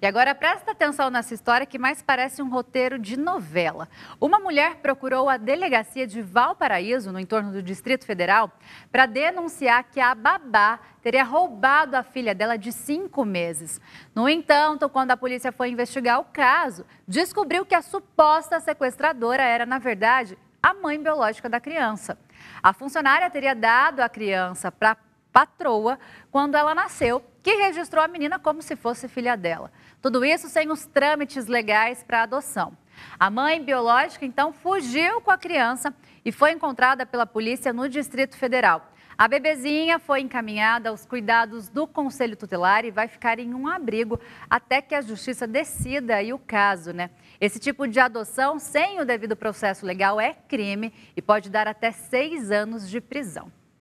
E agora presta atenção nessa história que mais parece um roteiro de novela. Uma mulher procurou a delegacia de Valparaíso, no entorno do Distrito Federal, para denunciar que a babá teria roubado a filha dela de cinco meses. No entanto, quando a polícia foi investigar o caso, descobriu que a suposta sequestradora era, na verdade, a mãe biológica da criança. A funcionária teria dado a criança para patroa, quando ela nasceu, que registrou a menina como se fosse filha dela. Tudo isso sem os trâmites legais para adoção. A mãe biológica então fugiu com a criança e foi encontrada pela polícia no Distrito Federal. A bebezinha foi encaminhada aos cuidados do Conselho Tutelar e vai ficar em um abrigo até que a justiça decida aí o caso, né? Esse tipo de adoção sem o devido processo legal é crime e pode dar até seis anos de prisão.